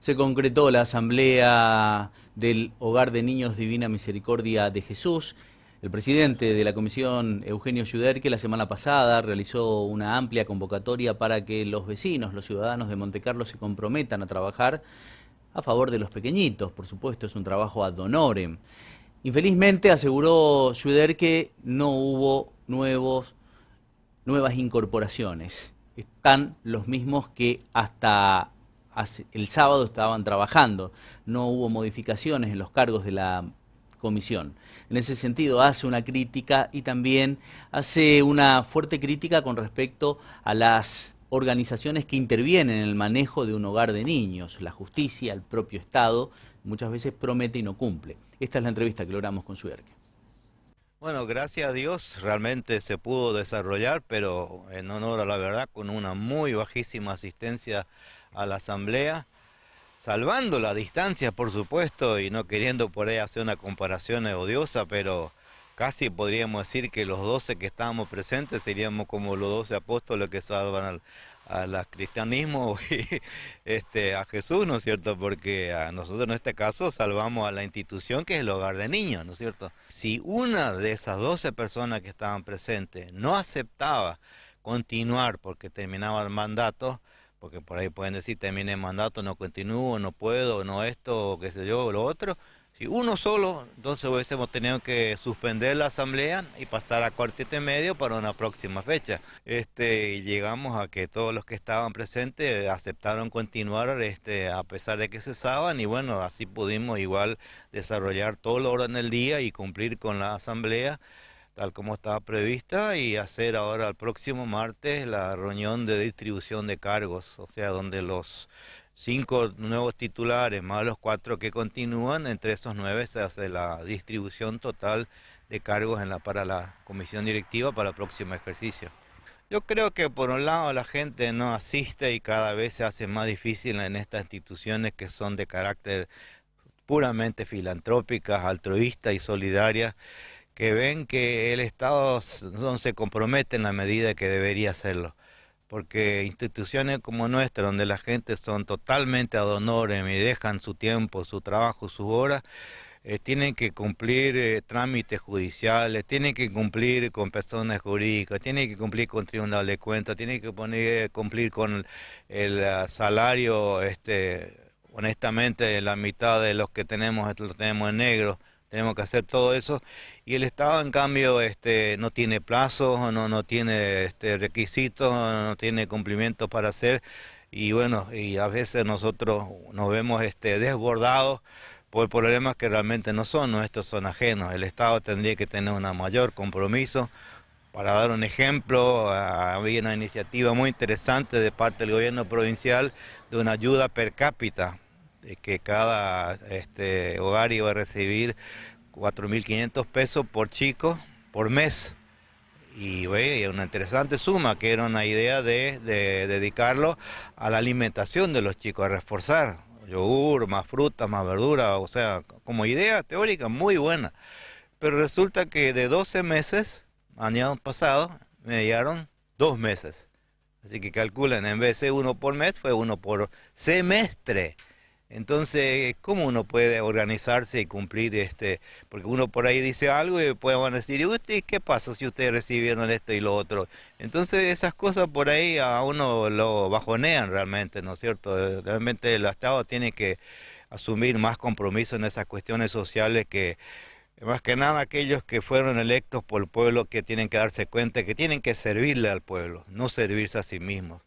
se concretó la asamblea del Hogar de Niños Divina Misericordia de Jesús. El presidente de la comisión, Eugenio Schuder, la semana pasada realizó una amplia convocatoria para que los vecinos, los ciudadanos de Monte Montecarlo se comprometan a trabajar a favor de los pequeñitos. Por supuesto, es un trabajo ad honorem. Infelizmente, aseguró Schuder que no hubo nuevos, nuevas incorporaciones. Están los mismos que hasta el sábado estaban trabajando, no hubo modificaciones en los cargos de la comisión. En ese sentido, hace una crítica y también hace una fuerte crítica con respecto a las organizaciones que intervienen en el manejo de un hogar de niños, la justicia, el propio Estado, muchas veces promete y no cumple. Esta es la entrevista que logramos con Suerque. Bueno, gracias a Dios realmente se pudo desarrollar, pero en honor a la verdad, con una muy bajísima asistencia a la asamblea, salvando la distancia, por supuesto, y no queriendo por ahí hacer una comparación odiosa, pero casi podríamos decir que los doce que estábamos presentes seríamos como los doce apóstoles que salvan al, cristianismo y este, a Jesús, ¿no es cierto? Porque a nosotros en este caso salvamos a la institución que es el hogar de niños, ¿no es cierto? Si una de esas doce personas que estaban presentes no aceptaba continuar porque terminaba el mandato, porque por ahí pueden decir terminé el mandato, no continúo, no puedo, no esto, qué sé yo, lo otro, si uno solo, entonces hubiésemos tenido que suspender la asamblea y pasar a cuartete medio para una próxima fecha. Este, llegamos a que todos los que estaban presentes aceptaron continuar este, a pesar de que cesaban y bueno, así pudimos igual desarrollar todo el orden del día y cumplir con la asamblea tal como estaba prevista y hacer ahora el próximo martes la reunión de distribución de cargos, o sea, donde los cinco nuevos titulares más los cuatro que continúan, entre esos nueve se hace la distribución total de cargos en la, para la comisión directiva para el próximo ejercicio. Yo creo que por un lado la gente no asiste y cada vez se hace más difícil en estas instituciones que son de carácter puramente filantrópicas, altruista y solidaria, que ven que el Estado no se compromete en la medida que debería hacerlo porque instituciones como nuestra, donde la gente son totalmente ad y dejan su tiempo, su trabajo, sus horas, eh, tienen que cumplir eh, trámites judiciales, tienen que cumplir con personas jurídicas, tienen que cumplir con tribunal de cuentas, tienen que poner, cumplir con el, eh, salario, este, honestamente la mitad de los que tenemos lo tenemos en negro, tenemos que hacer todo eso y el Estado en cambio este no tiene plazos, no no tiene este, requisitos, no tiene cumplimientos para hacer y bueno, y a veces nosotros nos vemos este desbordados por problemas que realmente no son nuestros, son ajenos. El Estado tendría que tener un mayor compromiso. Para dar un ejemplo, ah, había una iniciativa muy interesante de parte del gobierno provincial de una ayuda per cápita eh, que cada este, hogar iba a recibir 4.500 pesos por chico por mes. Y bueno, una interesante suma, que era una idea de, de dedicarlo a la alimentación de los chicos, a reforzar yogur, más fruta, más verdura, o sea, como idea teórica muy buena. Pero resulta que de 12 meses, año pasado, me llegaron dos meses. Así que calculen, en vez de uno por mes, fue uno por semestre. Entonces, ¿cómo uno puede organizarse y cumplir este? Porque uno por ahí dice algo y después van a decir, ¿y usted qué pasa si ustedes recibieron esto y lo otro? Entonces, esas cosas por ahí a uno lo bajonean realmente, ¿no es cierto? Eh, realmente el Estado tiene que asumir más compromiso en esas cuestiones sociales que más que nada aquellos que fueron electos por el pueblo que tienen que darse cuenta que tienen que servirle al pueblo, no servirse a sí mismos.